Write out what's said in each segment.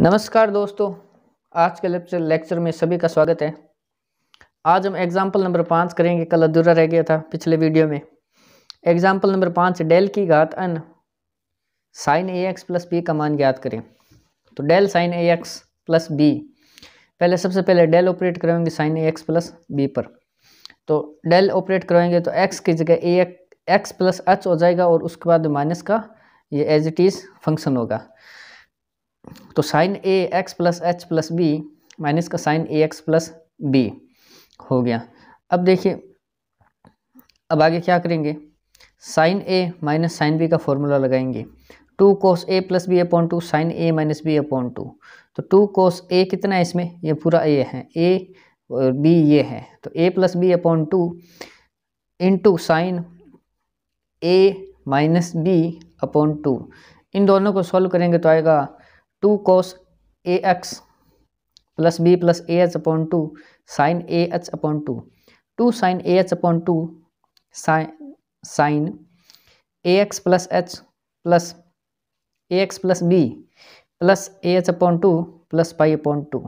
नमस्कार दोस्तों आज के लेक्चर लेक्चर में सभी का स्वागत है आज हम एग्जाम्पल नंबर पाँच करेंगे कल अधूरा रह गया था पिछले वीडियो में एग्जाम्पल नंबर पाँच डेल की घात अन साइन ए एक्स प्लस बी का मान ज्ञात करें तो डेल साइन ए एक्स प्लस बी पहले सबसे पहले डेल ऑपरेट कराएंगे साइन ए एक्स प्लस बी पर तो डेल ऑपरेट करवाएंगे तो एक्स की जगह ए एक्स प्लस एच हो जाएगा और उसके बाद माइनस का ये एज इट इज़ फंक्शन होगा तो साइन ए x plus H plus B minus का साइन ए एक्स प्लस बी हो गया अब देखिए अब आगे क्या करेंगे साइन ए माइनस साइन बी का फॉर्मूला लगाएंगे टू कोस ए plus B upon two sine ए माइनस बी अपॉन टू तो टू कोस ए कितना है इसमें ये पूरा ए है ए और बी ये है तो a plus B upon two into sine A minus B upon two इन दोनों को सॉल्व करेंगे तो आएगा two cos a x plus b plus a h upon two sine a h upon two two sine a h upon two sine sine A x plus H plus a x plus b plus a h upon two plus pi upon two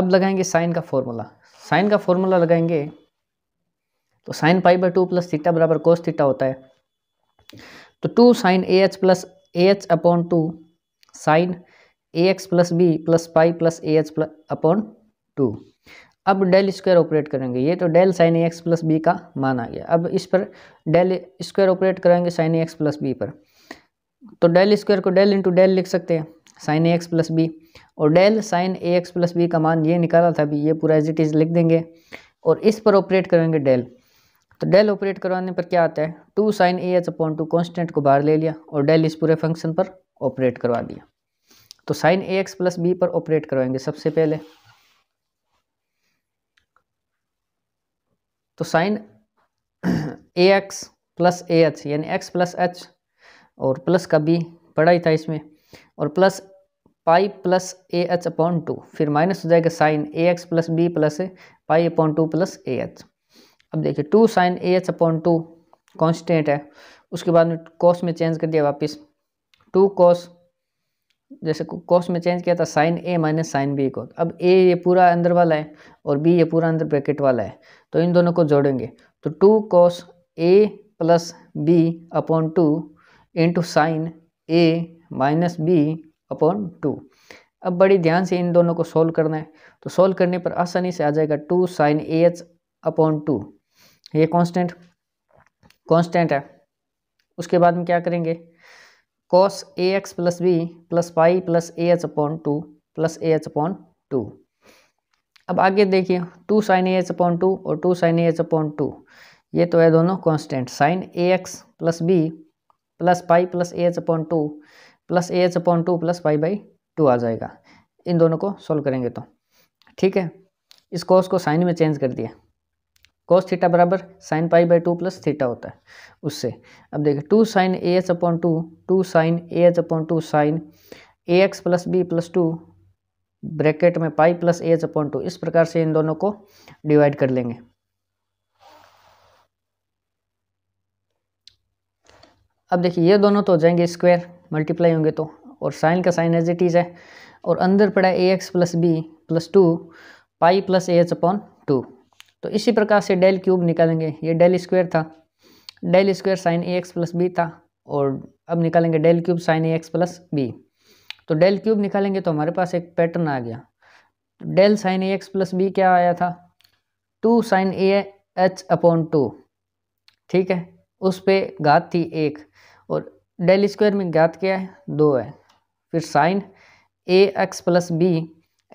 अब लगाएंगे sign का formula sine का formula लगाएंगे तो sine pi by two plus theta बराबर cos theta होता है तो two sine a h plus a h upon two sine A x plus b plus pi plus a h plus upon two अब del square operate करेंगे ये तो del sine ए x plus B का मान आ गया अब इस पर डेल स्क्वायर ऑपरेट करेंगे साइन ए एक्स प्लस बी पर तो डेल स्क्वायर को डेल इंटू डेल लिख सकते हैं साइन ए एक्स प्लस बी और डेल साइन ए एक्स प्लस बी का मान ये निकाला था अभी ये पूरा एज इट इज़ लिख देंगे और इस पर ऑपरेट करेंगे डेल तो डेल ऑपरेट करवाने पर क्या आता है two sine a h upon two constant को बाहर ले लिया और डेल इस पूरे फंक्शन पर ऑपरेट करवा दिया तो साइन ए एक्स प्लस बी पर ऑपरेट करवाएंगे सबसे पहले तो sine A x plus a h यानी एक्स प्लस एच और प्लस का बी बड़ा ही था इसमें और plus pi plus a h upon two फिर माइनस हो जाएगा sine A x plus b plus pi upon two plus a h अब देखिए two sine a h upon two constant है उसके बाद में कॉस में चेंज कर दिया वापस टू कॉस जैसे कॉस में चेंज किया था साइन ए माइनस साइन बी को अब ए ये पूरा अंदर वाला है और बी ये पूरा अंदर ब्रैकेट वाला है तो इन दोनों को जोड़ेंगे तो two cos a plus B upon two into sine A minus B upon two अब बड़ी ध्यान से इन दोनों को सोल्व करना है तो सोल्व करने पर आसानी से आ जाएगा two sine a h upon two ये कॉन्स्टेंट कॉन्स्टेंट है उसके बाद में क्या करेंगे cos a x plus b plus pi plus a h upon two plus a h upon two अब आगे देखिए two sine a h upon two और two sine a h upon two ये तो है दोनों constant sine A x plus b plus pi plus a h upon two plus a h upon two plus pi by two आ जाएगा इन दोनों को सॉल्व करेंगे तो ठीक है इस कॉस को साइन में चेंज कर दिया कॉस थीटा बराबर sine pi by two plus theta होता है उससे अब देखिए two sine a h upon two two sine a h upon two sine A x plus b plus two bracket में pi plus a h upon two इस प्रकार से इन दोनों को डिवाइड कर लेंगे अब देखिए ये दोनों तो हो जाएंगे स्क्वायर मल्टीप्लाई होंगे तो और साइन का साइन एज इट इज़ है और अंदर पड़ा a x plus b plus two pi plus a h upon two तो इसी प्रकार से डेल क्यूब निकालेंगे ये डेल स्क्वायर था डेल स्क्वायर साइन ए एक्स प्लस बी था और अब निकालेंगे डेल क्यूब साइन ए एक्स प्लस बी तो डेल क्यूब निकालेंगे तो हमारे पास एक पैटर्न आ गया डेल साइन ए एक्स प्लस बी क्या आया था two sine a h upon to ठीक है उस पर घात थी एक और डेल स्क्वायर में घात क्या है दो है फिर sine A x plus b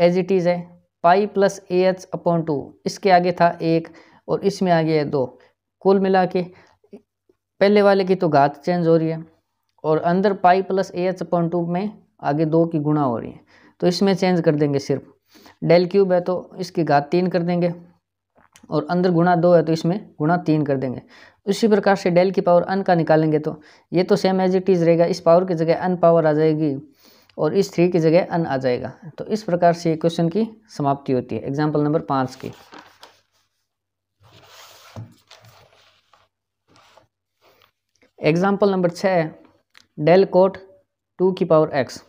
as it is है pi plus a h upon two इसके आगे था एक और इसमें आ गया है दो कुल मिला के पहले वाले की तो घात चेंज हो रही है और अंदर pi plus a h upon two में आगे दो की गुणा हो रही है तो इसमें चेंज कर देंगे सिर्फ डेल क्यूब है तो इसकी घात तीन कर देंगे और अंदर गुणा दो है तो इसमें गुणा तीन कर देंगे उसी प्रकार से डेल की पावर अन का निकालेंगे तो ये तो सेम एज इट इज़ रहेगा इस पावर की जगह अन पावर आ जाएगी और इस थ्री की जगह अन आ जाएगा तो इस प्रकार से क्वेश्चन की समाप्ति होती है एग्जाम्पल नंबर पाँच की एग्जाम्पल नंबर छः डेल कोट टू की पावर एक्स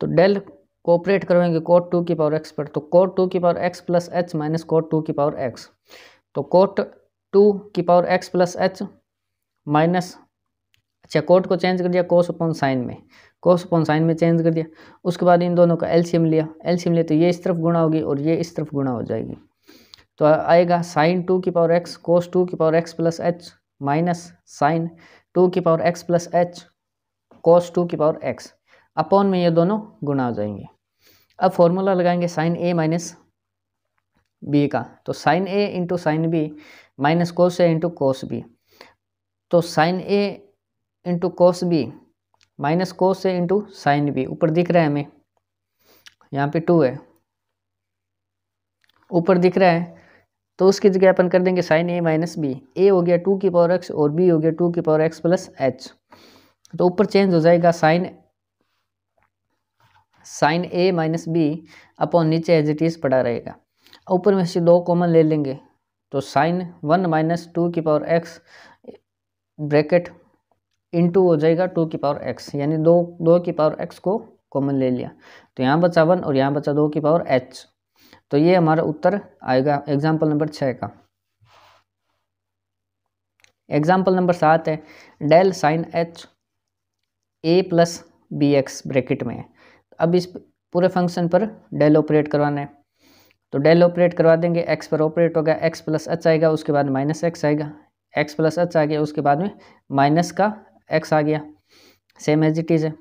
तो डेल कोऑपरेट करवाएंगे कोट टू की पावर एक्स पर तो कोट टू की power x plus H minus cot two की पावर एक्स तो कोट टू की power x plus H minus अच्छा कोट को चेंज कर दिया कोस अपॉन साइन में कोस साइन में चेंज कर दिया उसके बाद इन दोनों का एलसीएम लिया एलसीएम लिया तो ये इस तरफ गुणा होगी और ये इस तरफ गुणा हो जाएगी तो आएगा साइन टू की पावर एक्स कोस टू की power x plus H minus sine two की power x plus h cos two की पावर एक्स अपॉन में ये दोनों गुणा हो जाएंगे अब फॉर्मूला लगाएंगे साइन ए माइनस बी का तो sine a into sine b minus cos a into cos b तो sine a into cos b minus cos से इंटू साइन बी ऊपर दिख रहा है हमें यहाँ पे टू है ऊपर दिख रहा है तो उसकी जगह अपन कर देंगे sine A minus b a हो गया टू की पावर एक्स और बी हो गया टू की पावर एक्स प्लस एच तो ऊपर चेंज हो जाएगा साइन साइन ए माइनस बी अपॉन नीचे एज इट इज़ पड़ा रहेगा ऊपर में से दो कॉमन ले लेंगे तो साइन वन माइनस टू की पावर एक्स ब्रैकेट इंटू हो जाएगा टू की पावर एक्स यानी दो दो की पावर एक्स को कॉमन ले लिया तो यहाँ बचा वन और यहाँ बचा दो की पावर एच तो ये हमारा उत्तर आएगा एग्जाम्पल नंबर छः का एग्जाम्पल नंबर सात है del sine h a plus b x bracket में है अब इस पूरे फंक्शन पर डेल ऑपरेट करवाना है तो डेल ऑपरेट करवा देंगे एक्स पर ऑपरेट होगा एक्स प्लस एच आएगा उसके बाद माइनस एक्स आएगा एक्स प्लस एच आ गया उसके बाद में माइनस का एक्स आ गया सेम एज इट इज़ है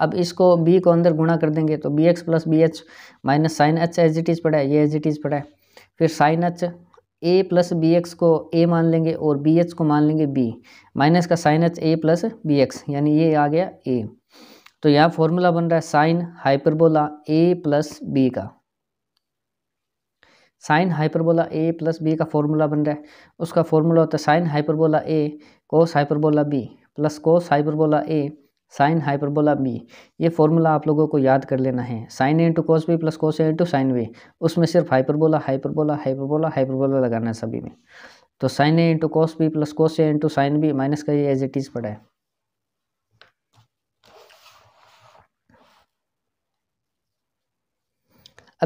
अब इसको बी को अंदर गुणा कर देंगे तो b x plus b h minus sine h as it is पड़ा है ये एज इट इज़ पड़ा है फिर sine h a plus b x को ए मान लेंगे और बी एच को मान लेंगे बी माइनस का sine h a plus b x यानी ये आ गया ए तो यहाँ फॉर्मूला बन रहा है sine hyperbola a plus B का sine hyperbola a plus B का फॉर्मूला बन रहा है उसका फॉर्मूला होता है sine hyperbola a cos hyperbola b plus cos hyperbola a sine hyperbola b ये फॉर्मूला आप लोगों को याद कर लेना है sine a into cos b plus cos a into sine b उसमें सिर्फ हाइपरबोला हाइपरबोला हाइपरबोला हाइपरबोला लगाना है सभी में तो sine a into cos b plus cos a into sine b minus का ये एज इट इज़ पड़ा है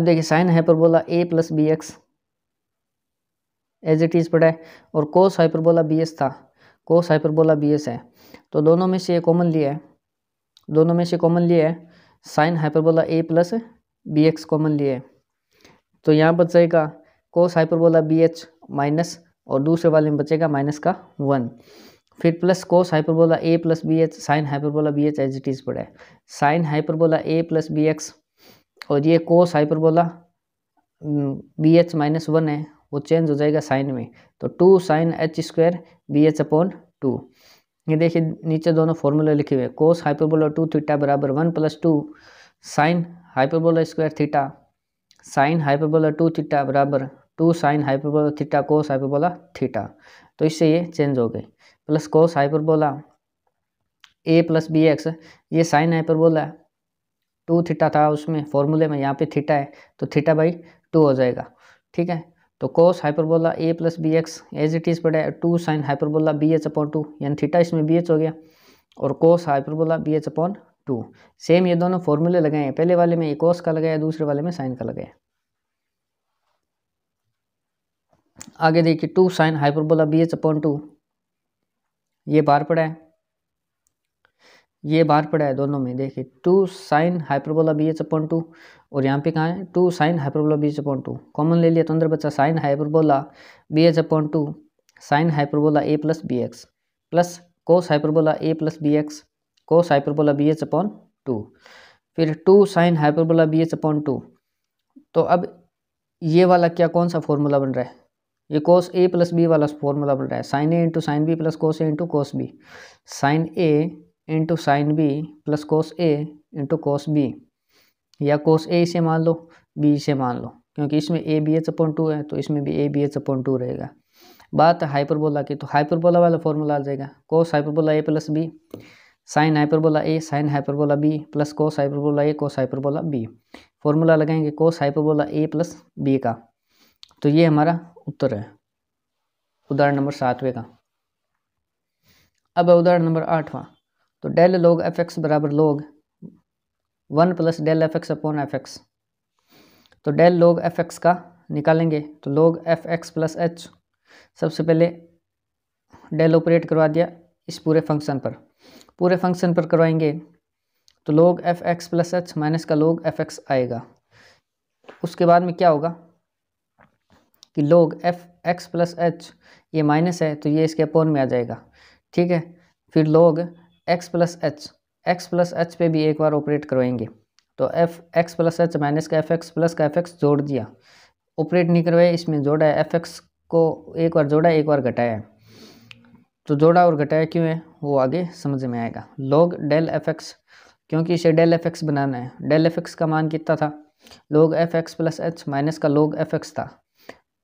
अब देखिए sine hyperbola a plus b x as it is पड़ा है और कोस हाइपरबोला बी एस था कोस हाइपरबोला बी एस है तो दोनों में से कॉमन लिया है दोनों में से कॉमन लिया है sine hyperbola a plus b x common लिया है तो यहाँ जाएगा cos hyperbola b h minus और दूसरे वाले में बचेगा माइनस का वन फिर plus cos hyperbola a plus b h sine hyperbola b h as it is पड़ा है sine hyperbola a plus b x और ये cos hyperbola b h minus one है वो चेंज हो जाएगा साइन में तो two sine H square b h upon two ये देखिए नीचे दोनों फॉर्मूले लिखे हुए कोस हाइपरबोला टू थीटा बराबर one plus two sine hyperbola square theta sine hyperbola two theta बराबर two sine hyperbola theta cos hyperbola theta तो इससे ये चेंज हो गए plus cos hyperbola a plus b x ये साइन हाइपरबोला टू थीटा था उसमें फॉर्मूले में यहाँ पे थीटा है तो थीटा बाई टू हो जाएगा ठीक है तो cos hyperbola a plus b x as it is बटे two sine hyperbola b h upon two यानी थीटा इसमें बी एच हो गया और cos hyperbola b h upon two same ये दोनों फॉर्मूले लगाए हैं पहले वाले में ये कोस का लगाया दूसरे वाले में साइन का लगाया आगे देखिए two sine hyperbola b h upon two ये बार पड़ा है ये बाहर पड़ा है दोनों में देखिए two sine hyperbola b h upon two और यहाँ पे कहाँ है two sine hyperbola b h upon two common ले लिया तो अंदर बच्चा sine hyperbola b h upon two sine hyperbola a plus b x plus cos hyperbola a plus b x cos hyperbola b h upon two फिर two sine hyperbola b h upon two तो अब ये वाला क्या कौन सा formula बन रहा है ये कोस ए प्लस बी वाला फॉर्मूला बन रहा है sine a into sine b plus cos a into cos b sine a into sine b plus cos a into cos b या कोस ए इसे मान लो बी इसे मान लो क्योंकि इसमें a b h upon two है तो इसमें भी a b h upon two रहेगा बात हाइपरबोला की तो हाइपरबोला वाला फॉर्मूला आ जाएगा cos hyperbola a plus b sine hyperbola a sine hyperbola b plus cos hyperbola a cos hyperbola b formula लगाएंगे cos hyperbola a plus B का तो ये हमारा उत्तर है उदाहरण नंबर सातवें का अब उदाहरण नंबर आठवां तो डेल लोग एफ एक्स बराबर log one plus del F x upon f x तो डेल लोग एफ एक्स का निकालेंगे तो log f x plus H सबसे पहले डेल ऑपरेट करवा दिया इस पूरे फंक्शन पर पूरे फंक्शन पर करवाएंगे तो log f x plus H minus का लोग एफ एक्स आएगा उसके बाद में क्या होगा कि log f x plus H ये माइनस है तो ये इसके अपोन में आ जाएगा ठीक है फिर log x plus h x plus h पे भी एक बार ऑपरेट करवाएंगे तो F x plus H minus का एफ एक्स प्लस का एफ एक्स जोड़ दिया ऑपरेट नहीं करवाया इसमें जोड़ा है एफ एक्स को एक बार जोड़ा एक बार घटाया है तो जोड़ा और घटाया क्यों है वो आगे समझ में आएगा लॉग डेल एफ एक्स क्योंकि इसे डेल एफ एक्स बनाना है डेल एफ एक्स का मान कितना था log f x plus H minus का लॉग एफ एक्स था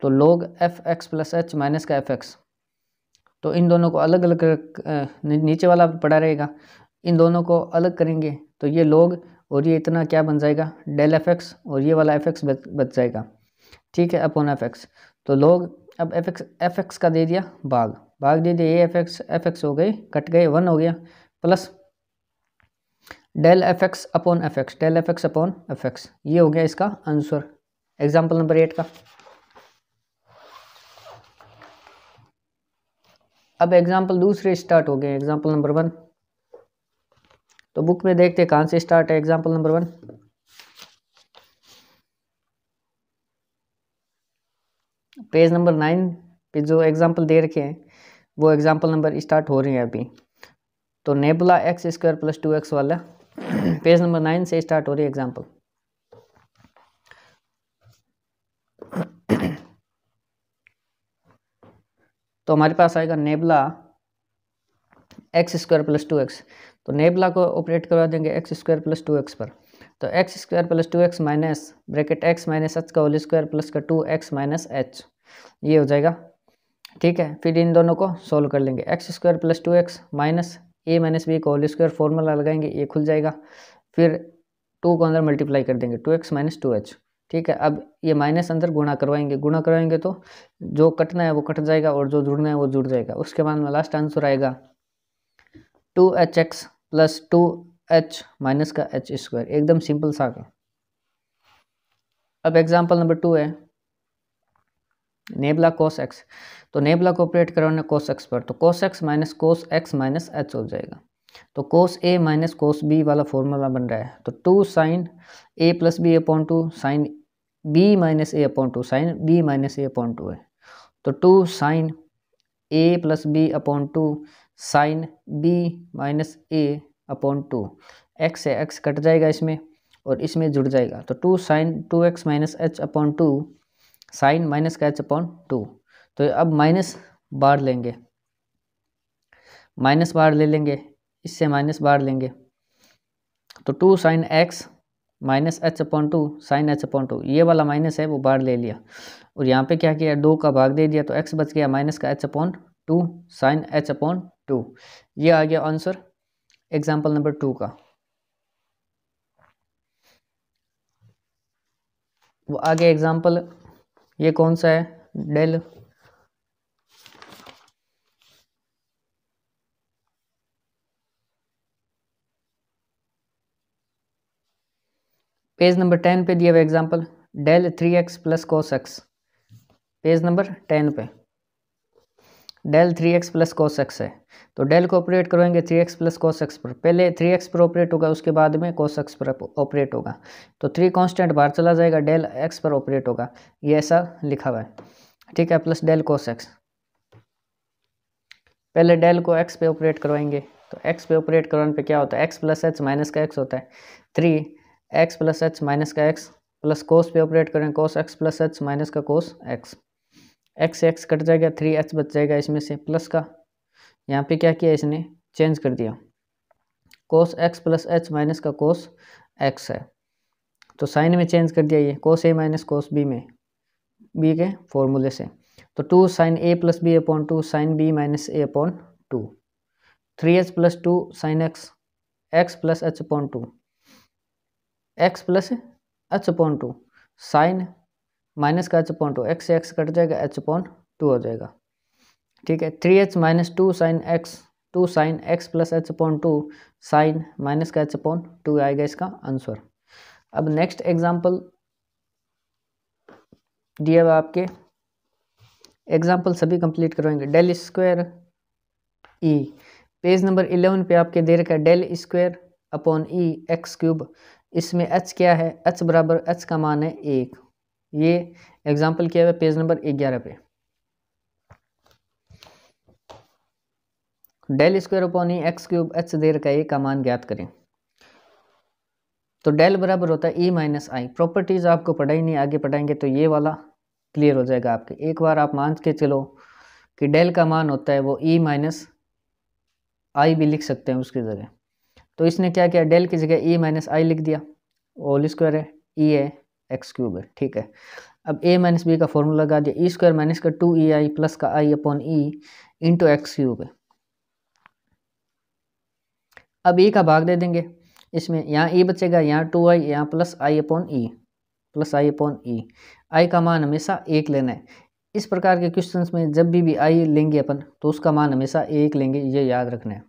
तो log f x plus H minus का एफ एक्स तो इन दोनों को अलग अलग नीचे वाला पड़ा रहेगा इन दोनों को अलग करेंगे तो ये लोग और ये इतना क्या बन जाएगा डेल एफ एक्स और ये वाला एफ एक्स बच जाएगा ठीक है अपॉन एफ एक्स तो लोग अब एफ एक्स एफ एक्स का दे दिया भाग भाग दे दिया ये एफ एक्स एफ एक्स हो गए कट गए वन हो गया plus del F x upon f x del F x upon f x ये हो गया इसका आंसर एग्जाम्पल नंबर एट का अब एग्ज़ाम्पल दूसरे स्टार्ट हो गए एग्ज़ाम्पल नंबर वन तो बुक में देखते हैं कहाँ से स्टार्ट है example number one page number nine पे जो एग्ज़ाम्पल दे रखे हैं वो एग्ज़ाम्पल नंबर स्टार्ट हो रहे हैं अभी तो nabla x square plus two x वाला पेज नंबर नाइन से स्टार्ट हो रही है एग्ज़ाम्पल तो हमारे पास आएगा nabla x square plus two x तो नेबला को ऑपरेट करवा देंगे x square plus two x पर तो x square plus two x minus bracket x minus h का होल स्क्वायर प्लस का टू एक्स माइनस एच ये हो जाएगा ठीक है फिर इन दोनों को सॉल्व कर लेंगे x square plus two x minus a minus b का होल स्क्वायर फॉर्मूला लगाएंगे ये खुल जाएगा फिर टू को अंदर मल्टीप्लाई कर देंगे two x minus two h ठीक है अब ये माइनस अंदर गुणा करवाएंगे गुणा करवाएंगे तो जो कटना है वो कट जाएगा और जो जुड़ना है वो जुड़ जाएगा उसके बाद में लास्ट आंसर आएगा two h x plus two H minus का एच स्क्वायर एकदम सिंपल सा का अब एग्जाम्पल नंबर टू है नेबला कोस एक्स तो नेबला को ऑपरेट करवाना कोस एक्स पर तो cos x minus cos x minus h हो जाएगा तो cos a minus cos b वाला फॉर्मूला बन रहा है तो two sine a plus B upon two sine b minus a upon two sine b minus a upon two है तो two sine a plus B upon two sine b minus a upon two x है x cut जाएगा इसमें और इसमें जुड़ जाएगा तो two sine two x minus h upon two sine minus का एच अपॉन टू तो अब माइनस बार लेंगे माइनस बार ले लेंगे इससे माइनस बाढ़ लेंगे तो two sine x minus h upon two sine h upon two ये वाला माइनस है वो बाहर ले लिया और यहाँ पे क्या किया दो का भाग दे दिया तो एक्स बच गया माइनस का h upon two sine h upon two ये आ गया आंसर एग्जाम्पल नंबर टू का वो आगे एग्जाम्पल ये कौन सा है डेल पेज नंबर टेन पे दिया हुआ example del three x plus cos x page number ten पे del three x plus cos x है तो डेल को ऑपरेट करवाएंगे three x plus cos x पर पहले थ्री एक्स पर ऑपरेट होगा उसके बाद में कोस एक्स पर ऑपरेट होगा तो थ्री कॉन्स्टेंट बाहर चला जाएगा डेल एक्स पर ऑपरेट होगा ये ऐसा लिखा हुआ है ठीक है प्लस डेल कोस एक्स पहले डेल को एक्स पे ऑपरेट करवाएंगे तो एक्स पे ऑपरेट करवाने पे क्या होता है एक्स प्लस एच माइनस का एक्स होता है three x plus H minus का एक्स प्लस कोस पे ऑपरेट करें cos x plus H minus का cos x x x cut जाएगा थ्री एच बच जाएगा इसमें से प्लस का यहाँ पे क्या किया इसने चेंज कर दिया cos x plus H minus का कोस एक्स है तो साइन में चेंज कर दिया ये cos a minus cos b में बी के फॉर्मूले से तो two sine a plus B upon two sine b minus a upon two three h plus two sine x x plus h upon two x plus h upon two sine minus का h upon two x x cut जाएगा h upon two हो जाएगा ठीक है three h minus two sine x two sine x plus h upon two sine minus का h upon two आएगा इसका answer अब नेक्स्ट एग्जाम्पल दिया हुआ आपके एग्जाम्पल सभी कंप्लीट करवाएंगे del square e page number eleven पे आपके दे रखा है del square upon e x cube इसमें एच क्या है एच बराबर एच का मान है एक ये एग्जाम्पल किया हुआ पेज नंबर ग्यारह पे del square upon x cube h दे रखा है e का मान ज्ञात करें तो डेल बराबर होता है ई माइनस आई प्रॉपर्टीज़ आपको पढ़ाई नहीं आगे पढ़ाएंगे तो ये वाला क्लियर हो जाएगा आपके एक बार आप मान के चलो कि डेल का मान होता है वो ई माइनस आई भी लिख सकते हैं उसकी जगह तो इसने क्या किया डेल की जगह ई माइनस आई लिख दिया होल स्क्वायर है ई e है एक्स क्यूब है ठीक है अब ए माइनस बी का फॉर्मूला लगा दिया ई स्क्वायर माइनस का टू ई आई प्लस का i upon e into x cube है अब ई e का भाग दे देंगे इसमें यहाँ ई e बचेगा यहाँ टू आई यहाँ plus i upon e plus i upon e i का मान हमेशा एक लेना है इस प्रकार के क्वेश्चंस में जब भी भी आई लेंगे अपन तो उसका मान हमेशा एक लेंगे ये याद रखना है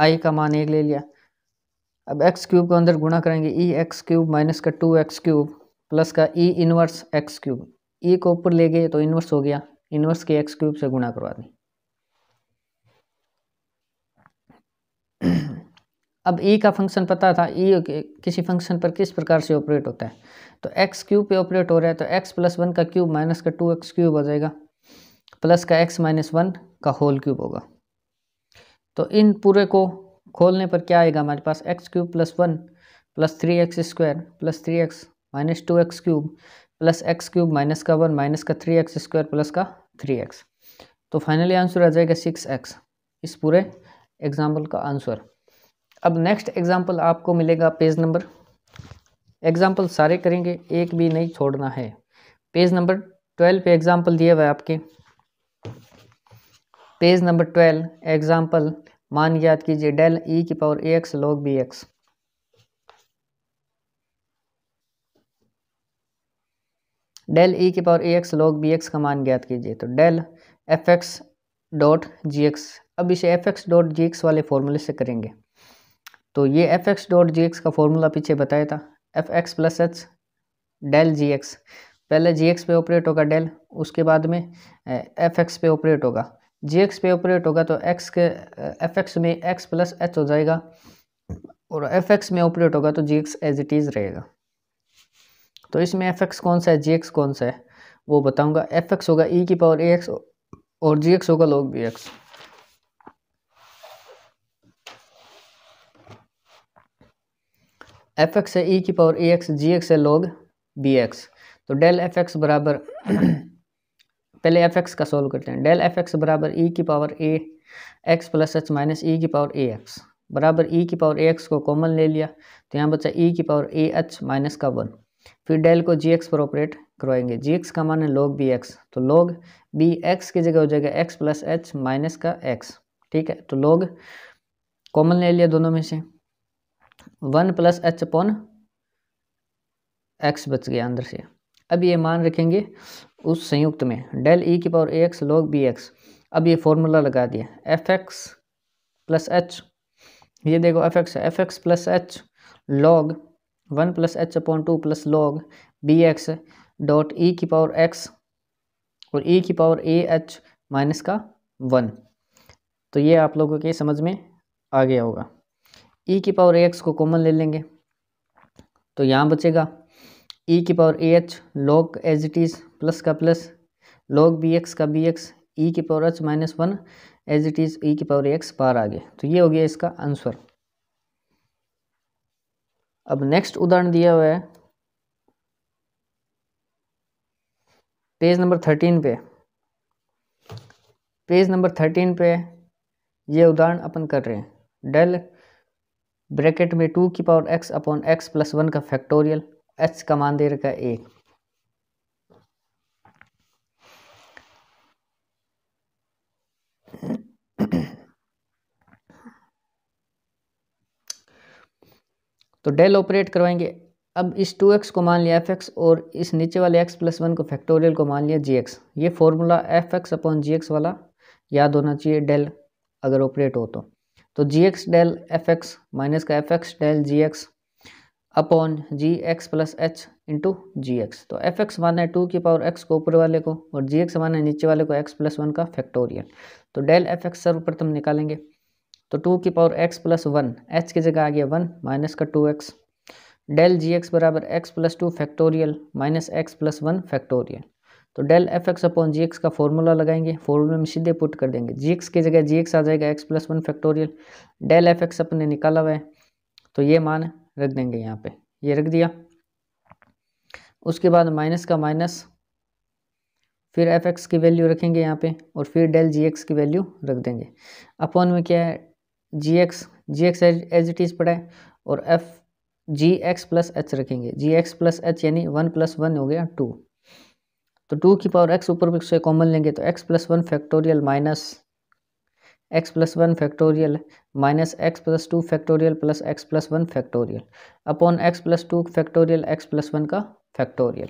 आई का मान एक ले लिया अब एक्स क्यूब को अंदर गुणा करेंगे ई एक्स क्यूब माइनस का टू एक्स क्यूब प्लस का e inverse x cube e को ऊपर ले गए तो इनवर्स हो गया इनवर्स के एक्स क्यूब से गुणा करवा दी अब ई e का फंक्शन पता था ई e किसी फंक्शन पर किस प्रकार से ऑपरेट होता है तो एक्स क्यूब पे ऑपरेट हो रहा है तो एक्स प्लस वन का क्यूब माइनस का टू एक्स क्यूब हो जाएगा प्लस का एक्स माइनस वन का होल क्यूब होगा तो इन पूरे को खोलने पर क्या आएगा हमारे पास x cube plus one plus three x square plus three x minus two x cube plus x cube minus का वन माइनस का थ्री एक्स स्क्वायर प्लस का थ्री एक्स तो फाइनली आंसर आ जाएगा सिक्स एक्स इस पूरे example का answer अब नेक्स्ट एग्जाम्पल आपको मिलेगा पेज नंबर एग्जाम्पल सारे करेंगे एक भी नहीं छोड़ना है पेज नंबर ट्वेल्व पे एग्जाम्पल दिया हुआ है आपके पेज नंबर ट्वेल्व एग्जाम्पल मान याद कीजिए डेल ई e की power a x log b x del e की power a x log b x का मान याद कीजिए तो del F x dot g x अब इसे f x dot g x वाले फॉर्मूले से करेंगे तो ये f x dot g x का फॉर्मूला पीछे बताया था f x plus h del जी एक्स पहले जी एक्स पे ऑपरेट होगा डेल उसके बाद में एफ एक्स पे ऑपरेट होगा जी एक्स पे ऑपरेट होगा तो एक्स के एफ एक्स में एक्स प्लस एच हो जाएगा और एफ एक्स में ऑपरेट होगा तो g x as it is रहेगा तो इसमें एफ एक्स कौन सा है जी एक्स कौन सा है वो बताऊंगा एफ एक्स होगा ई e की पावर ए एक्स और जी एक्स होगा लोग बी एक्स एफ एक्स है ई e की power a x ji x है लोग बी एक्स तो डेल एफ एक्स बराबर पहले एफ एक्स का सोल्व करते हैं डेल एफ एक्स बराबर ई e की power a x plus H minus e की पावर ए एक्स बराबर ई e की पावर ए एक्स को कॉमन ले लिया तो यहाँ बचा ई e की पावर ए एच माइनस का वन फिर डेल को जी एक्स पर ऑपरेट करवाएंगे जी एक्स का मान है लॉग बी एक्स तो लॉग बी एक्स की जगह हो जाएगा एक्स प्लस एच माइनस का एक्स ठीक है तो लॉग कॉमन ले लिया दोनों में से one plus h upon x बच गया अंदर से अब ये मान रखेंगे उस संयुक्त में डेल ई की power a x log b x अब ये फॉर्मूला लगा दिया एफ एक्स प्लस एच ये देखो f x F x plus h log one plus h upon two plus log b x dot e की power x और e की power a h minus का वन तो ये आप लोगों के समझ में आ गया होगा ई की पावर ए एक्स को कॉमन ले लेंगे तो यहाँ बचेगा ई e की power a h log as it is plus का प्लस लॉक बी एक्स का बी एक्स ई की power h minus one as it is e की पावर एक्स पार आ गया तो ये हो गया इसका आंसर अब नेक्स्ट उदाहरण दिया हुआ है पेज नंबर थर्टीन पे पेज नंबर थर्टीन पे ये उदाहरण अपन कर रहे हैं डेल ब्रैकेट में टू की power x upon x plus one का फैक्टोरियल एच मान दे रखा है एक तो डेल ऑपरेट करवाएंगे अब इस टू एक्स को मान लिया एफ एक्स और इस नीचे वाले एक्स प्लस वन को फैक्टोरियल को मान लिया जी एक्स ये फॉर्मूला एफ एक्स अपॉन जी एक्स वाला याद होना चाहिए डेल अगर ऑपरेट हो तो तो g x del F x minus का एफ एक्स डेल जी एक्स अपॉन जी एक्स प्लस एच इंटू जी एक्स तो एफ एक्स वन है टू की पावर एक्स को ऊपर वाले को और जी एक्स वन है नीचे वाले को एक्स प्लस वन का फैक्टोरियल तो डेल एफ एक्स सर्वप्रथम निकालेंगे तो टू की power x plus one H की जगह आ गया वन माइनस का टू एक्स डेल जी एक्स बराबर X plus two factorial minus X plus one factorial तो डेल एफ एक्स अपॉन जी एक्स का फॉर्मूला लगाएंगे फॉर्मूला में सीधे पुट कर देंगे जी एक्स की जगह जी एक्स आ जाएगा x plus one factorial del F X अपने निकाला हुआ है तो ये मान रख देंगे यहाँ पे ये रख दिया उसके बाद माइनस का माइनस फिर एफ एक्स की वैल्यू रखेंगे यहाँ पे और फिर डेल जी एक्स की वैल्यू रख देंगे अपॉन में क्या है G X ji x as it is पड़ा है और F G x plus H रखेंगे जी एक्स प्लस एच यानी वन प्लस वन हो गया टू तो टू की पावर एक्स ऊपर से कॉमन लेंगे तो x plus one factorial minus X plus one factorial minus X plus two factorial plus x plus one factorial upon x plus two factorial X plus one का factorial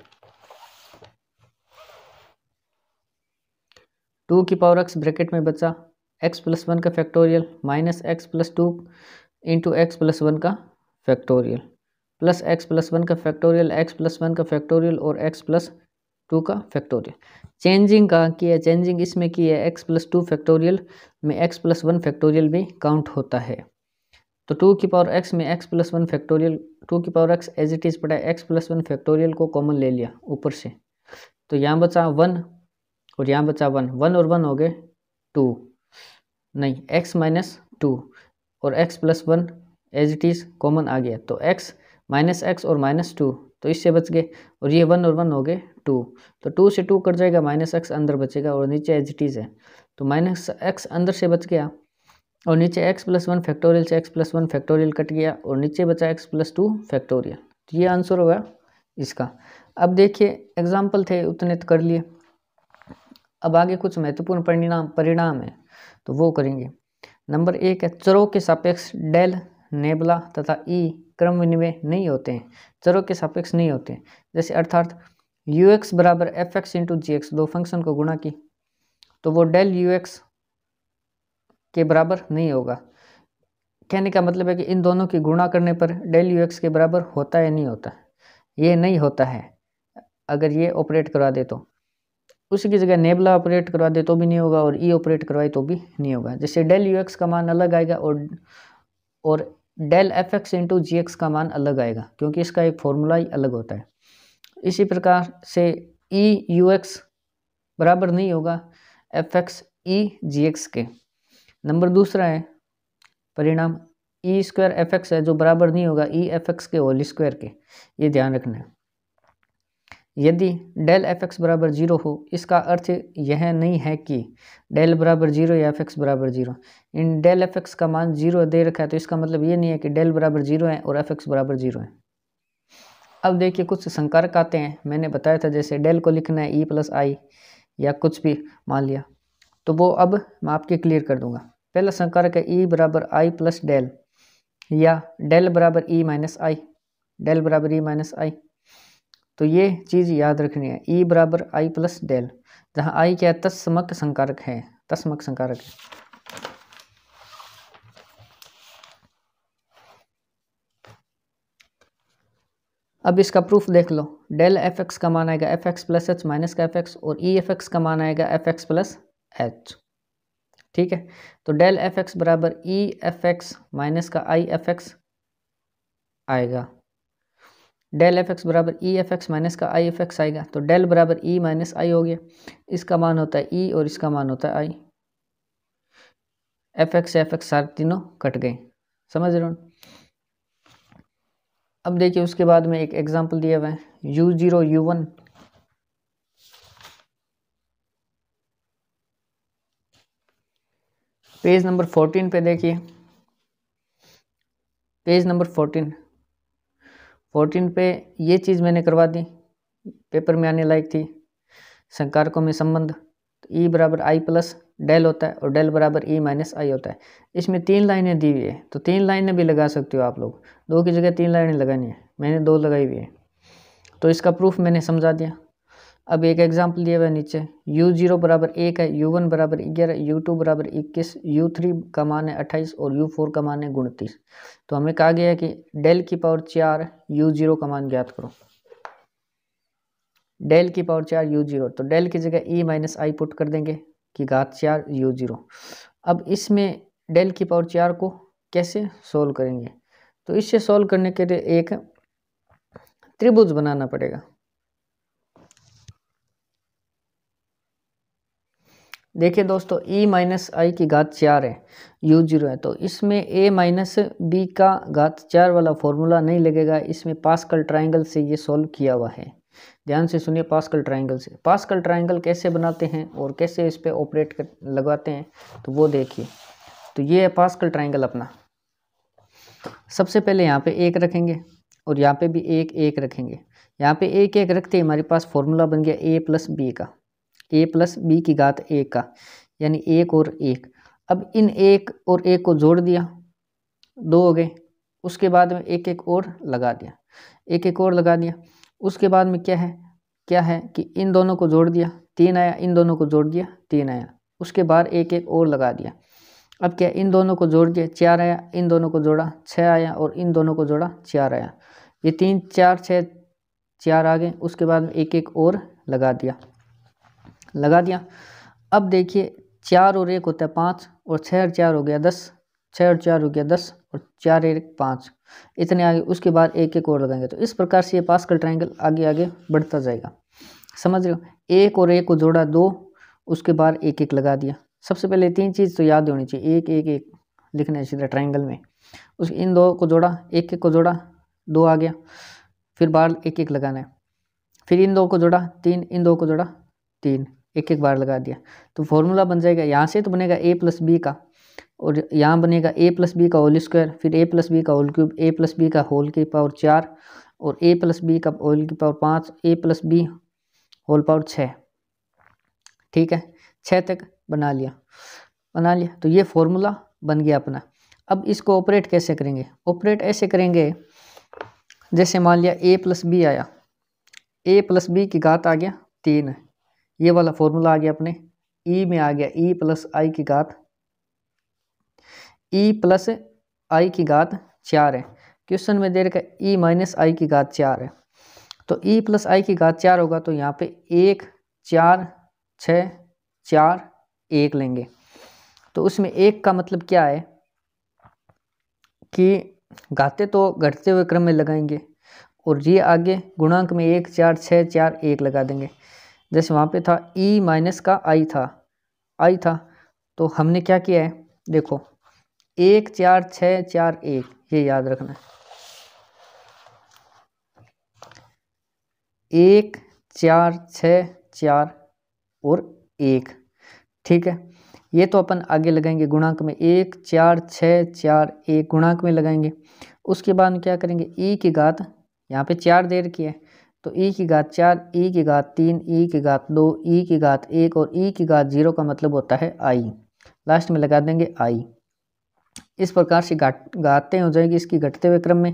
two की power x bracket में बचा X plus one का factorial minus X plus two into X plus one का factorial plus x plus one का factorial X plus one का factorial और X plus to का फैक्टोरियल चेंजिंग का किया चेंजिंग इसमें की है एक्स प्लस टू फैक्टोरियल में एक्स प्लस वन फैक्टोरियल भी काउंट होता है तो टू की पावर एक्स में x plus one factorial two की power X as it is पढ़ा एक्स प्लस वन फैक्टोरियल को कॉमन ले लिया ऊपर से तो यहाँ बचा वन और यहाँ बचा वन वन और वन हो गए टू नहीं एक्स माइनस टू और X plus one as it is common आ गया तो एक्स माइनस एक्स और माइनस टू तो इससे बच गए और ये वन और वन हो गए टू तो टू से टू कट जाएगा माइनस एक्स अंदर बचेगा और नीचे एज इट इज़ है तो माइनस एक्स अंदर से बच गया और नीचे एक्स प्लस वन फैक्टोरियल से X plus one factorial cut गया और नीचे बचा एक्स प्लस टू फैक्टोरियल तो ये आंसर होगा इसका अब देखिए एग्जाम्पल थे उतने तो कर लिए अब आगे कुछ महत्वपूर्ण परिणाम परिणाम है तो वो करेंगे नंबर एक है चरों के सापेक्ष डेल नेबला तथा ई क्रम विनिमय नहीं होते हैं चरों के सापेक्ष नहीं होते हैं जैसे अर्थात यू एक्स बराबर एफ एक्स इंटू जी एक्स दो फंक्शन को गुणा की तो वो डेल यू एक्स के बराबर नहीं होगा कहने का मतलब है कि इन दोनों की गुणा करने पर डेल यू एक्स के बराबर होता है नहीं होता ये नहीं होता है अगर ये ऑपरेट करवा दे तो उसी की जगह नेबला ऑपरेट करवा दे तो भी नहीं होगा और ई e ऑपरेट करवाए तो भी नहीं होगा जैसे डेल यू एक्स का मान अलग आएगा और और डेल एफ एक्स इंटू जी एक्स का मान अलग आएगा क्योंकि इसका एक फॉर्मूला ही अलग होता है इसी प्रकार से ई यू एक्स बराबर नहीं होगा F x E G X के नंबर दूसरा है परिणाम ई स्क्वायर एफ एक्स है जो बराबर नहीं होगा ई एफ एक्स के होल स्क्वायर के ये ध्यान रखना है यदि डेल एफ एक्स बराबर ज़ीरो हो इसका अर्थ यह नहीं है कि डेल बराबर ज़ीरो या एफ एक्स बराबर ज़ीरो इन डेल एफ एक्स का मान ज़ीरो दे रखा है तो इसका मतलब ये नहीं है कि डेल बराबर ज़ीरो है और एफ एक्स बराबर ज़ीरो है अब देखिए कुछ संकारक आते हैं मैंने बताया था जैसे डेल को लिखना है ई प्लस आई या कुछ भी मान लिया तो वो अब मैं आपके क्लियर कर दूंगा पहला संकारक है ई बराबर आई प्लस डेल या डेल बराबर ई माइनस आई डेल बराबर ई माइनस आई तो ये चीज़ याद रखनी है ई e बराबर आई प्लस डेल जहाँ आई क्या है तस्मक संकारक है तस्मक संकारक है अब इसका प्रूफ देख लो डेल एफ एक्स का मान आएगा F x plus H minus का एफ एक्स और ई एफ एक्स का मान आएगा एफ एक्स प्लस एच ठीक है तो डेल एफ एक्स बराबर ई एफ एक्स माइनस का आई एफ एक्स आएगा डेल एफ एक्स बराबर ई एफ एक्स माइनस का आई एफ एक्स आएगा तो डेल बराबर ई माइनस आई हो गया इसका मान होता है ई और इसका मान होता है I F x F X सारे तीनों कट गए समझ रहे हो अब देखिए उसके बाद में एक एग्जांपल दिया हुआ है U zero U one page number fourteen पे देखिए पेज नंबर फोर्टीन फोर्टीन पे ये चीज़ मैंने करवा दी पेपर में आने लायक थी संकारकों में संबंध तो ई e बराबर आई प्लस डेल होता है और डेल बराबर ई माइनस आई होता है इसमें तीन लाइनें दी हुई है तो तीन लाइनें भी लगा सकते हो आप लोग दो की जगह तीन लाइनें लगानी है मैंने दो लगाई हुई है तो इसका प्रूफ मैंने समझा दिया अब एक एग्जाम्पल दिया हुआ है नीचे यू जीरो बराबर एक है यू वन बराबर ग्यारह यू टू बराबर इक्कीस यू थ्री का मान है अट्ठाईस और यू फोर का मान है उनतीस तो हमें कहा गया है कि डेल की पावर चार यू जीरो का मान ज्ञात करो डेल की पावर चार यू जीरो तो डेल की जगह ई माइनस आई पुट कर देंगे कि घात चार यू जीरो अब इसमें डेल की पावर चार को कैसे सोल्व करेंगे तो इससे सोल्व करने के लिए एक त्रिभुज बनाना पड़ेगा देखिए दोस्तों e माइनस आई की घात चार है u जीरो है तो इसमें a माइनस बी का घात चार वाला फॉर्मूला नहीं लगेगा इसमें पास्कल ट्राइंगल से ये सॉल्व किया हुआ है ध्यान से सुनिए पास्कल ट्राइंगल से पास्कल ट्राइंगल कैसे बनाते हैं और कैसे इस पर ऑपरेट कर लगाते हैं तो वो देखिए तो ये है पास्कल ट्राइंगल अपना सबसे पहले यहाँ पर एक रखेंगे और यहाँ पर भी एक एक रखेंगे यहाँ पर एक एक रखते हमारे पास फॉर्मूला बन गया ए प्लस बी का ए प्लस बी की घात एक का यानी एक और एक अब इन एक और एक को जोड़ दिया दो हो गए उसके बाद में एक एक और लगा दिया एक एक और लगा दिया उसके बाद में क्या है क्या है कि इन दोनों को जोड़ दिया तीन आया इन दोनों को जोड़ दिया तीन आया उसके बाद एक एक और लगा दिया अब क्या इन दोनों को जोड़ दिया चार आया इन दोनों को जोड़ा छः आया और इन दोनों को जोड़ा चार आया ये तीन चार छः चार आ गए उसके बाद में एक एक और लगा दिया लगा दिया अब देखिए चार और एक होता है पाँच और छः और चार हो गया दस छः और चार हो गया दस और चार एक पाँच इतने आगे उसके बाद एक एक और लगाएंगे तो इस प्रकार से ये पास का ट्राइंगल आगे आगे बढ़ता जाएगा समझ रहे हो एक और एक को जोड़ा दो उसके बाद एक एक लगा दिया सबसे पहले तीन चीज़ तो याद होनी चाहिए एक एक एक लिखना चाहिए सीधा ट्राइंगल में उस इन दो को जोड़ा एक एक को जोड़ा दो आ गया फिर बार एक एक लगाना है फिर इन दो को जोड़ा तीन इन दो को जोड़ा तीन एक एक बार लगा दिया तो फॉर्मूला बन जाएगा यहाँ से तो बनेगा ए प्लस बी का और यहाँ बनेगा ए प्लस बी का होल स्क्वायर फिर ए प्लस बी का whole cube A plus B का होल की पावर चार और ए प्लस बी का होल की पावर पाँच A plus B whole power छः ठीक है छः तक बना लिया बना लिया तो ये फॉर्मूला बन गया अपना अब इसको ऑपरेट कैसे करेंगे ऑपरेट ऐसे करेंगे जैसे मान लिया ए प्लस बी आया ए प्लस बी की घात आ गया तीन है ये वाला फॉर्मूला आ गया अपने ई e में आ गया ई प्लस आई की घात ई प्लस आई की घात चार है क्वेश्चन में दे रखा ई माइनस आई की घात चार है तो ई प्लस आई की घात चार होगा तो यहाँ पे एक चार छ चार एक लेंगे तो उसमें एक का मतलब क्या है कि घाते तो घटते हुए क्रम में लगाएंगे और ये आगे गुणांक में एक चार छः चार एक लगा देंगे जैसे वहाँ पे था ई e माइनस का आई था आई था तो हमने क्या किया है देखो एक चार छ चार एक ये याद रखना है एक चार छ चार और एक ठीक है ये तो अपन आगे लगाएंगे गुणांक में एक चार छ चार एक गुणांक में लगाएंगे उसके बाद क्या करेंगे ई e की घात यहाँ पे चार दे रखी है तो ई e की घात चार ई e की घात तीन ई e की घात दो ई की घात एक और ई की घात जीरो का मतलब होता है आई लास्ट में लगा देंगे आई इस प्रकार से घाट घातें हो जाएगी इसकी घटते हुए क्रम में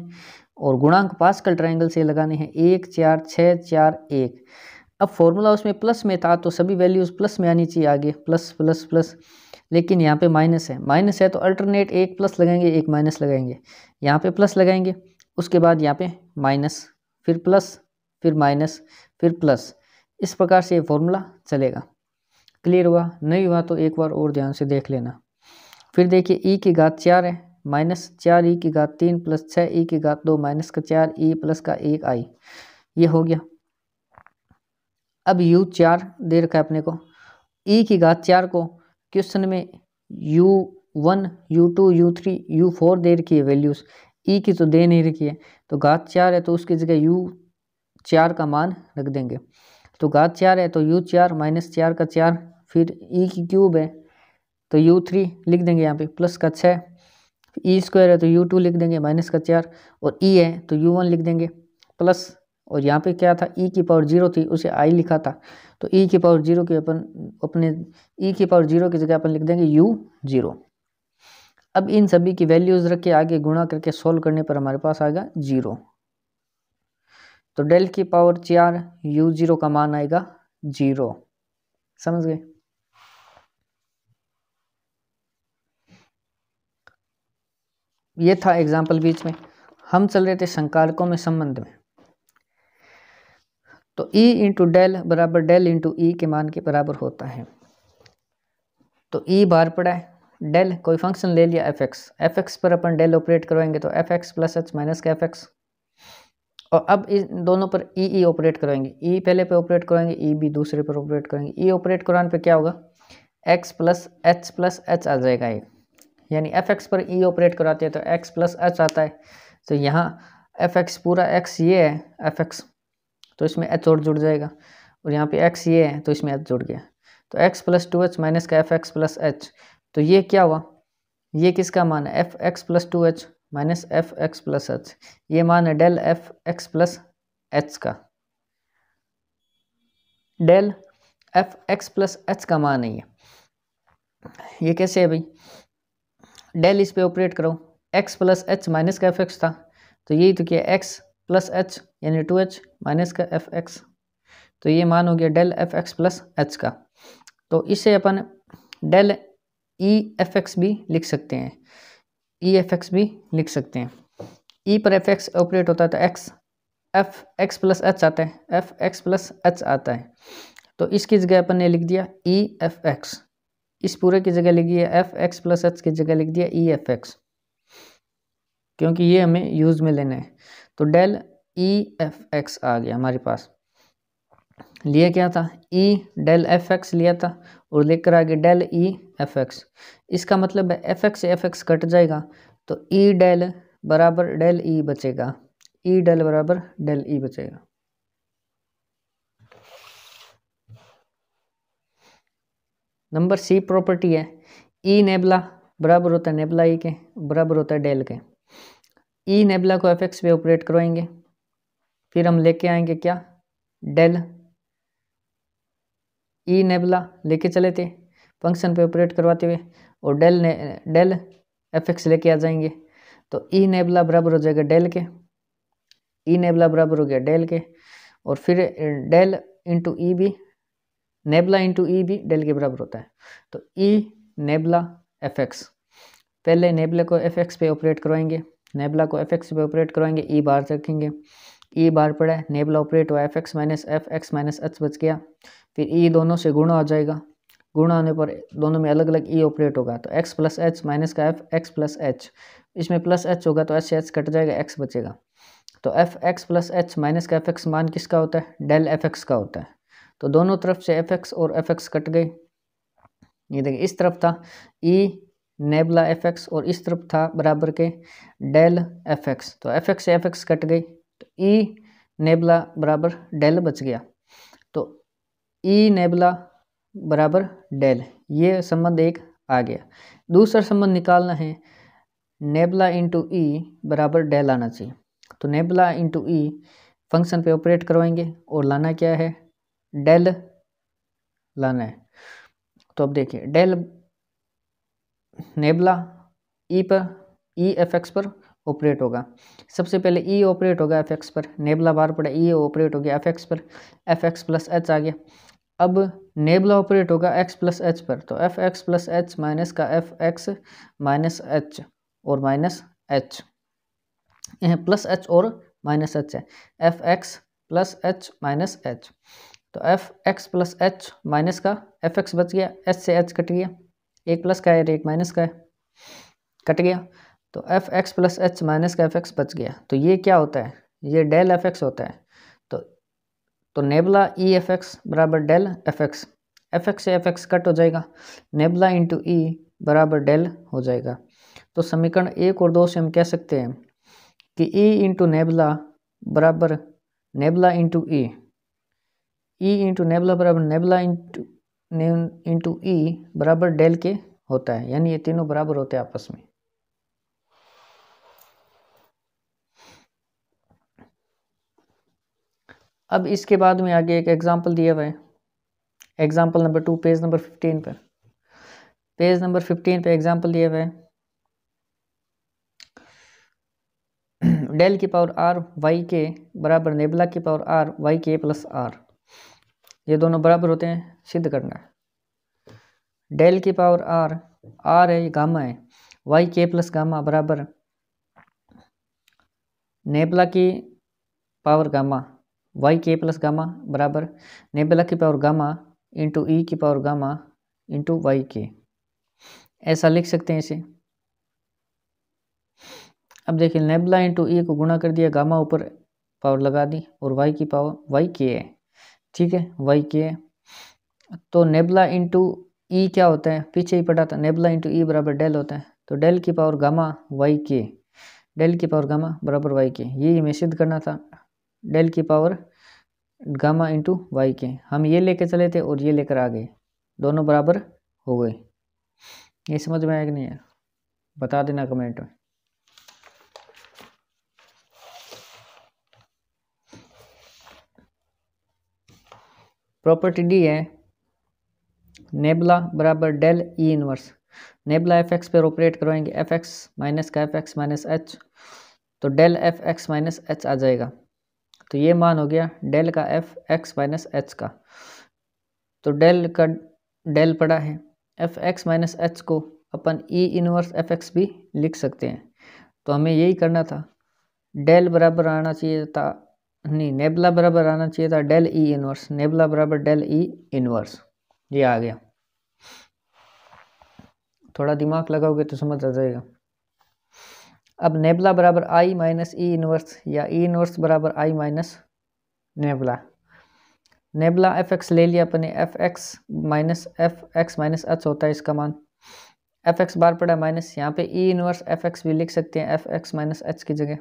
और गुणांक कल ट्राइंगल से लगाने हैं एक चार छः चार एक अब फॉर्मूला उसमें प्लस में था तो सभी वैल्यूज़ प्लस में आनी चाहिए आगे प्लस प्लस प्लस लेकिन यहाँ पे माइनस है माइनस है तो अल्टरनेट एक प्लस लगाएंगे एक माइनस लगाएंगे यहाँ पे प्लस लगाएंगे उसके बाद यहाँ पे माइनस फिर प्लस फिर माइनस फिर प्लस इस प्रकार से ये फॉर्मूला चलेगा क्लियर हुआ नहीं हुआ तो एक बार और ध्यान से देख लेना फिर देखिए ई की घात चार है माइनस चार ई की घात तीन प्लस छः ई की घात दो माइनस का चार ई प्लस का एक आई ये हो गया अब यू चार दे रखा है अपने को ई की घात चार को क्वेश्चन में U one U two U three U four दे रखी है वैल्यूज़ ई की तो दे नहीं रखी है तो घात चार है तो उसकी जगह यू चार का मान रख देंगे तो घात चार है तो यू चार माइनस चार का चार फिर ई e की क्यूब है तो यू थ्री लिख देंगे यहाँ पे प्लस का छः ई स्क्वायर है तो यू टू लिख देंगे माइनस का चार और ई e है तो यू वन लिख देंगे प्लस और यहाँ पे क्या था ई e की पावर जीरो थी उसे आई लिखा था तो ई की पावर जीरो की अपन अपने ई की पावर जीरो की जगह अपन लिख देंगे यू जीरो अब इन सभी की वैल्यूज़ रख के आगे गुणा करके सोल्व करने पर हमारे पास आएगा जीरो तो डेल की पावर चार यू जीरो का मान आएगा जीरो समझ गए ये था एग्जाम्पल बीच में हम चल रहे थे संकारकों में संबंध में तो E इंटू डेल बराबर डेल इंटू ई के मान के बराबर होता है तो E बाहर पड़ा है डेल कोई फंक्शन ले लिया एफ एक्स एफ एक्स पर अपन डेल ऑपरेट करवाएंगे तो F x plus H minus का एफ एक्स और अब इन दोनों पर ई ई ऑपरेट करवाएंगे ई पहले पे ऑपरेट करवाएंगे ई बी दूसरे पर ऑपरेट करेंगे ई ऑपरेट कराने पे क्या होगा X plus H plus H आ जाएगा ये यानी एफ एक्स पर ई e ऑपरेट कराते हैं तो एक्स प्लस एच आता है तो यहाँ एफ एक्स पूरा एक्स ये है एफ एक्स तो इसमें एच और जुड़ जाएगा और यहाँ पर एक्स ये है तो इसमें एच जुड़ गया तो x plus two H minus का एफ एक्स प्लस एच तो ये क्या हुआ ये किसका मान है F x plus two H minus F x plus H ये मान है del F x plus H का del F x plus H का मान है ये ये कैसे है भाई डेल इस पे ऑपरेट करो एक्स प्लस एच माइनस का एफ एक्स था तो यही तो क्या एक्स प्लस एच यानी टू एच माइनस का एफ एक्स तो ये मान हो गया del F x plus H का तो इसे अपन डेल ई एफ एक्स भी लिख सकते हैं ई एफ एक्स भी लिख सकते हैं ई e पर एफ एक्स ऑपरेट होता है तो X F x plus H आता है एफ एक्स प्लस एच आता है तो इसकी जगह अपन ने लिख दिया ई एफ एक्स इस पूरे की जगह लिख दिया एफ एक्स प्लस एच की जगह लिख दिया ई एफ एक्स क्योंकि ये हमें यूज़ में लेना है तो डेल ई एफ एक्स आ गया हमारे पास लिया क्या था ई डेल एफ एक्स लिया था और लेकर आगे डेल ई एफ एक्स इसका मतलब है F x F x cut जाएगा तो ई e डेल बराबर डेल ई e बचेगा ई e डेल बराबर डेल ई बचेगा नंबर सी प्रॉपर्टी है ई नेबला बराबर होता है नेबला ई के बराबर होता है डेल के ई नेबला को एफ एक्स पे ऑपरेट करवाएंगे फिर हम लेके आएंगे क्या डेल ई नेबला लेके चले थे फंक्शन पे ऑपरेट करवाते हुए और डेल ने डेल एफ एक्स लेके आ जाएंगे तो ई नेबला बराबर हो जाएगा डेल के ई नेबला बराबर हो गया डेल के और फिर डेल इंटू ई भी नेबला इंटू ई भी डेल के बराबर होता है तो ई नेबला एफ एक्स पहले नेबला को एफ एक्स पे ऑपरेट करवाएंगे नेबला को एफ एक्स पे ऑपरेट करवाएंगे ई बाहर रखेंगे ई बाहर पड़ा है नेबला ऑपरेट हुआ F x minus F x minus H बच गया फिर ई e दोनों से गुणा आ जाएगा गुणा आने पर दोनों में अलग अलग ई ऑपरेट होगा तो एक्स प्लस एच माइनस का एफ एक्स प्लस एच इसमें प्लस एच होगा तो एच एच कट जाएगा एक्स बचेगा तो F x plus H minus का एफ एक्स मान किसका होता है डेल एफ एक्स का होता है तो दोनों तरफ से एफ एक्स और एफ एक्स कट गई ये देखिए इस तरफ था ई नेबला एफ एक्स और इस तरफ था बराबर के डेल एफ एक्स तो एफ एक्स से एफ एक्स कट गई तो ई e नेबला बराबर डेल बच गया ई नेबला बराबर डेल ये संबंध एक आ गया दूसरा संबंध निकालना है नेबला इंटू ई e बराबर डेल आना चाहिए तो नेबला इंटू ई फंक्शन पे ऑपरेट करवाएंगे और लाना क्या है डेल लाना है तो अब देखिए डेल नेबला ई e पर ई एफ एक्स पर ऑपरेट होगा सबसे पहले ई e ऑपरेट होगा एफ एक्स पर नेबला बार पड़ा ई ऑपरेट हो गया एफ एक्स पर एफ एक्स प्लस एच आ गया अब नेबला ऑपरेट होगा x प्लस एच पर तो F x plus H minus का एफ एक्स माइनस एच और माइनस एच यहाँ प्लस एच और माइनस एच है F x plus H minus H तो F x plus H minus का एफ एक्स बच गया एच से एच कट गया एक प्लस का है और एक माइनस का है कट गया तो F x plus H minus का एफ एक्स बच गया तो ये क्या होता है ये डेल एफ एक्स होता है तो नेबला ई एफ एक्स बराबर del F x F x से एफ एक्स कट हो जाएगा नेबला इंटू ई बराबर डेल हो जाएगा तो समीकरण एक और दो से हम कह सकते हैं कि ई इंटू नेबला बराबर nabla into E E into nabla बराबर नेबला इंटू इंटू ई बराबर डेल के होता है यानी ये तीनों बराबर होते हैं आपस में अब इसके बाद में आगे एक एग्ज़ाम्पल दिया हुआ है example number two page number fifteen पर पेज नंबर फिफ्टीन पे एग्ज़ाम्पल दिया हुआ है डेल की पावर आर वाई के बराबर नेबला की power R Y K plus R ये दोनों बराबर होते हैं सिद्ध करना है डेल की पावर आर आर है ये गामा है वाई के प्लस गामा बराबर नेबला की power gamma Y K plus gamma बराबर नेबेला की power gamma into E e की power gamma into Y K ऐसा लिख सकते हैं इसे अब देखिए नेबला इंटू ई e को गुणा कर दिया गामा ऊपर पावर लगा दी और वाई की पावर वाई के है ठीक है वाई के है तो नेबला इंटू ई e क्या होता है पीछे ही पढ़ा था नेबला इंटू ई बराबर डेल होता है तो डेल की power gamma Y K del की पावर गामा बराबर वाई के ये हमें सिद्ध करना था डेल की पावर गामा इंटू वाई के हम ये लेके चले थे और ये लेकर आ गए दोनों बराबर हो गए ये समझ में आया कि नहीं है बता देना कमेंट में प्रॉपर्टी डी है नेबला बराबर del E inverse nabla F x पर ऑपरेट करवाएंगे एफ एक्स माइनस का एफ एक्स माइनस एच तो del F x minus H आ जाएगा तो ये मान हो गया डेल का एफ एक्स माइनस एच का तो डेल का डेल पड़ा है एफ एक्स माइनस एच को अपन ई इनवर्स एफ एक्स भी लिख सकते हैं तो हमें यही करना था डेल बराबर आना चाहिए था नहीं नेबला बराबर आना चाहिए था डेल ई इनवर्स नेबला बराबर डेल ई e इनवर्स ये आ गया थोड़ा दिमाग लगाओगे तो समझ आ जाएगा अब नेबला बराबर आई माइनस ई इनवर्स या ई e इनवर्स बराबर I minus nabla nabla F X ले लिया अपने F x minus F x minus H होता है इसका मान एफ एक्स बार पड़ा माइनस यहाँ पे ई इनवर्स एफ एक्स भी लिख सकते हैं एफ एक्स माइनस एच की जगह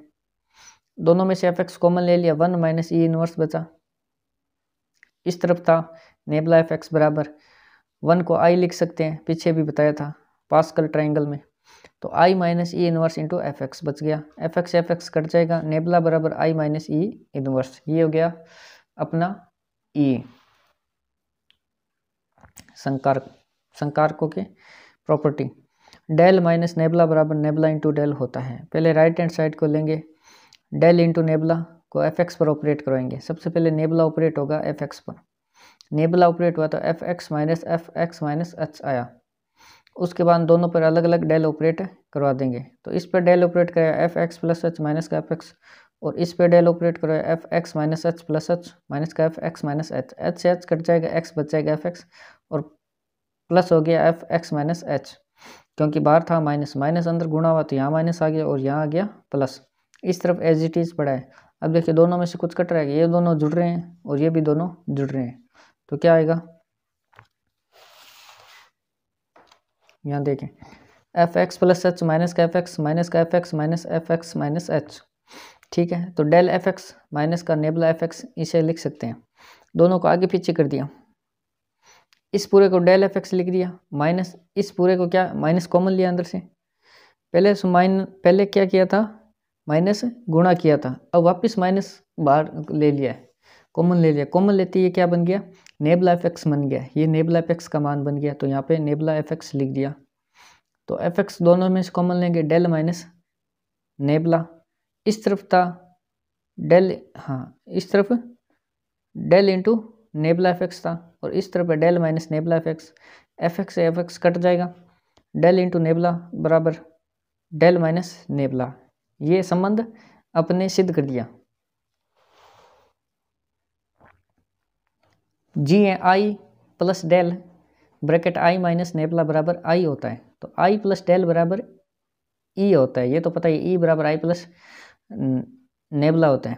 दोनों में से एफ एक्स कॉमन ले लिया वन माइनस ई इनवर्स बचा इस तरफ था नेबला एफ एक्स बराबर वन को आई लिख सकते हैं पीछे भी बताया था पास्कल ट्राइंगल में तो I minus E inverse into f x बच गया F x F x cut जाएगा नेबला बराबर आई माइनस ई इनवर्स ये हो गया अपना ई e। संकार संकारकों के प्रॉपर्टी डेल माइनस नेबला बराबर नेबला इंटू डेल होता है पहले राइट हैंड साइड को लेंगे डेल इंटू नेबला को एफ एक्स पर ऑपरेट करवाएंगे सबसे पहले नेबला ऑपरेट होगा एफ एक्स पर नेबला ऑपरेट हुआ तो F x minus F x minus h आया उसके बाद दोनों पर अलग अलग डेल ऑपरेट करवा देंगे तो इस पर डेल ऑपरेट कराया f x plus H minus का एफ एक्स और इस पर डेल ऑपरेट कराया f x minus h plus H minus का F x minus h h से एच कट जाएगा एक्स बच जाएगा एफ एक्स और प्लस हो गया एफ एक्स माइनस एच क्योंकि बाहर था माइनस माइनस अंदर गुणा हुआ तो यहाँ माइनस आ गया और यहाँ आ गया प्लस इस तरफ एज इट इज़ पड़ा है अब देखिए दोनों में से कुछ कट रहा है ये दोनों जुड़ रहे हैं और ये भी दोनों जुड़ रहे हैं तो क्या आएगा यहाँ देखें f x plus H minus का एफ एक्स माइनस का F x minus F x minus h ठीक है तो डेल एफ एक्स माइनस का नेबला एफ एक्स इसे लिख सकते हैं दोनों को आगे पीछे कर दिया इस पूरे को डेल एफ एक्स लिख दिया माइनस इस पूरे को क्या माइनस कॉमन लिया अंदर से पहले माइन पहले क्या किया था माइनस गुणा किया था अब वापस माइनस बाहर ले लिया है कॉमन ले लिया कॉमन लेते ये क्या बन गया नेबला एफ बन गया ये नेबला एफ का मान बन गया तो यहाँ पे नेबला एफ एक्स लिख दिया तो एफ एक्स दोनों में से कॉमन लेंगे डेल माइनस नेबला इस तरफ था डेल हाँ इस तरफ डेल इंटू नेबला एफ था और इस तरफ है del minus nabla F x F x F x cut जाएगा डेल इंटू नेबला बराबर डेल माइनस नेबला ये संबंध अपने सिद्ध कर दिया जी है I plus del bracket I minus nabla बराबर आई होता है तो आई प्लस डेल बराबर ई e होता है ये तो पता ही ई e बराबर आई प्लस नेबला होता है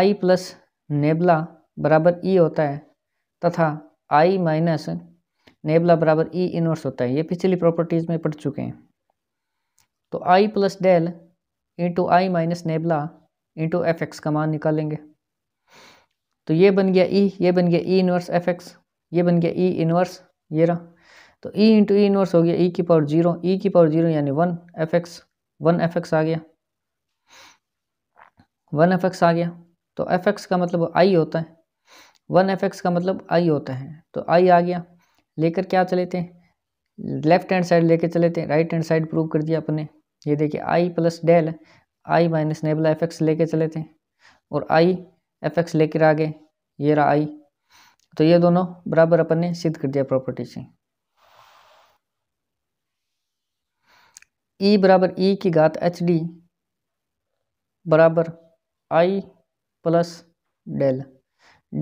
आई प्लस नेबला बराबर ई e होता है तथा आई माइनस नेबला बराबर ई इनवर्स होता है ये पिछली प्रॉपर्टीज़ में पढ़ चुके हैं तो I plus del into I minus nabla into f x का मान निकालेंगे तो ये बन गया ई e, ये बन गया ई इनवर्स एफ एक्स ये बन गया ई e इनवर्स ये रहा तो ई इंटू ई इनवर्स हो गया ई e की पावर जीरो ई की पावर जीरो यानी one f x one f x आ गया वन एफ एक्स आ गया तो एफ एक्स का मतलब आई होता है वन एफ एक्स का मतलब आई होता है तो आई आ गया लेकर क्या चले थे लेफ्ट हैंड साइड लेके चले थे राइट हैंड साइड प्रूव कर दिया अपने ये देखिए I plus del I minus nabla F x लेके चले थे और आई एफ एक्स लेकर आ गए ये रहा आई तो ये दोनों बराबर अपन ने सिद्ध कर दिया प्रॉपर्टी से ई e बराबर ई e की घात एच डी बराबर आई प्लस डेल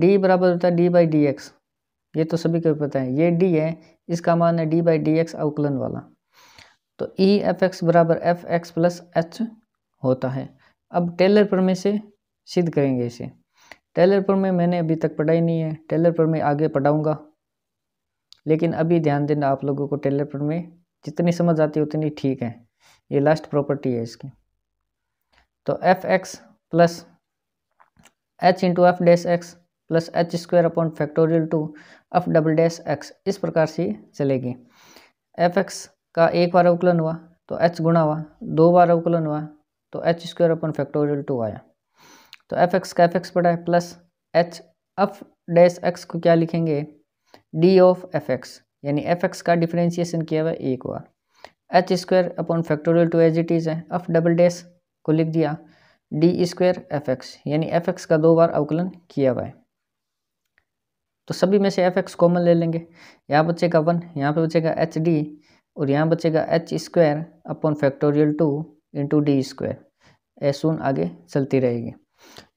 डी बराबर होता है डी बाई डी एक्स ये तो सभी को पता है ये डी है इसका मान है डी बाई डी एक्स अवकलन वाला तो ई एफ एक्स बराबर एफ एक्स प्लस एच होता है अब टेलर प्रमेय से सिद्ध करेंगे इसे टेलर पर में मैंने अभी तक पढ़ाई नहीं है टेलर पर मैं आगे पढ़ाऊँगा लेकिन अभी ध्यान देना आप लोगों को टेलर पर में जितनी समझ आती है उतनी ठीक है ये लास्ट प्रॉपर्टी है इसकी तो F x plus h into f dash x plus h square upon factorial two f double dash x इस प्रकार से चलेगी एफ एक्स का एक बार अवकलन हुआ तो एच गुणा हुआ दो बार अवकलन हुआ तो h square upon factorial two आया तो एफ एक्स का एफ एक्स बड़ा है प्लस एच एफ डैश एक्स को क्या लिखेंगे डी ऑफ एफ एक्स यानी एफ एक्स का डिफ्रेंशिएशन किया हुआ है एक बार h square upon factorial two as it is है एफ डबल डैश को लिख दिया डी स्क्वायर एफ एक्स यानी एफ एक्स का दो बार अवकलन किया हुआ है तो सभी में से एफ एक्स कॉमन ले लेंगे यहाँ बचेगा वन यहाँ पे बचेगा एच डी और यहाँ बचेगा h square upon factorial two into D square ऐसून आगे चलती रहेगी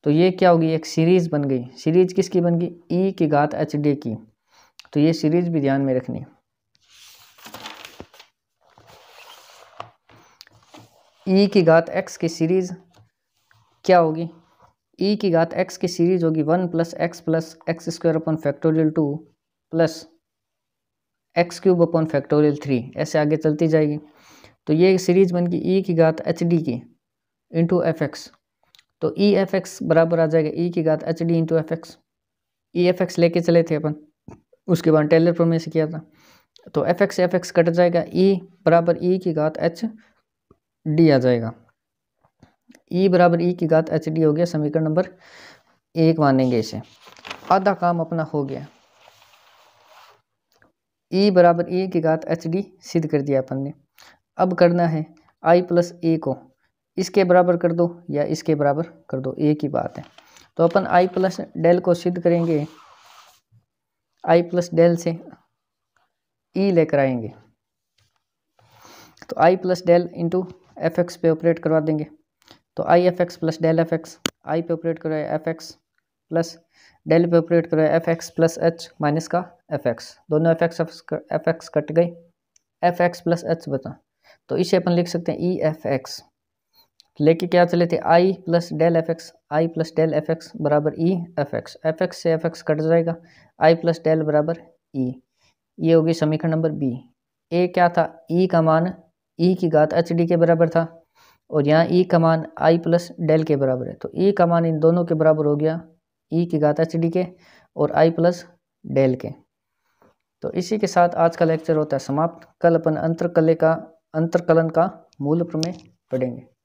तो ये क्या होगी एक सीरीज़ बन गई सीरीज किसकी बन गई ई e की घात एच डी की तो ये सीरीज भी ध्यान में रखनी ई e की घात एक्स की सीरीज क्या होगी ई e की घात एक्स की सीरीज होगी one plus x plus x square upon factorial two plus x cube upon factorial three ऐसे आगे चलती जाएगी तो ये सीरीज बन गई ई की घात एच डी की इंटू एफ एक्स तो ई एफ एक्स बराबर आ जाएगा ई e की घात h D into f x E F x लेके चले थे अपन उसके बाद टेलर प्रोमे से किया था तो F x F x cut जाएगा ई e बराबर ई e की घात एच डी आ जाएगा ई e बराबर ई e की घात एच डी हो गया समीकरण नंबर एक मानेंगे इसे आधा काम अपना हो गया ई e बराबर ई की घात एच डी सिद्ध कर दिया अपन ने अब करना है आई प्लस ए को इसके बराबर कर दो या इसके बराबर कर दो एक ही बात है तो अपन आई प्लस डेल को सिद्ध करेंगे आई प्लस डेल से ई e लेकर आएंगे तो I plus del into f x पे ऑपरेट करवा देंगे तो I F x plus del F x I पे ऑपरेट करो एफ एक्स प्लस डेल पे ऑपरेट करो f x plus H minus का एफ एक्स दोनों f x F x cut गए एफ एक्स प्लस एच बता तो इसे अपन लिख सकते हैं ई एफ एक्स लेके क्या चले थे I plus del F x I plus del F x बराबर E F x F x से एफ एक्स कट जाएगा आई प्लस डेल बराबर ई e। ये होगी समीकरण नंबर बी ए क्या था ई e का मान ई e की घात एच डी के बराबर था और यहाँ ई का मान आई प्लस डेल के बराबर है तो ई का मान इन दोनों के बराबर हो गया ई की घात एच डी के और आई प्लस डेल के तो इसी के साथ आज का लेक्चर होता है समाप्त कल अपन अंतरकले का अंतरकलन का मूल प्रमेय पढ़ेंगे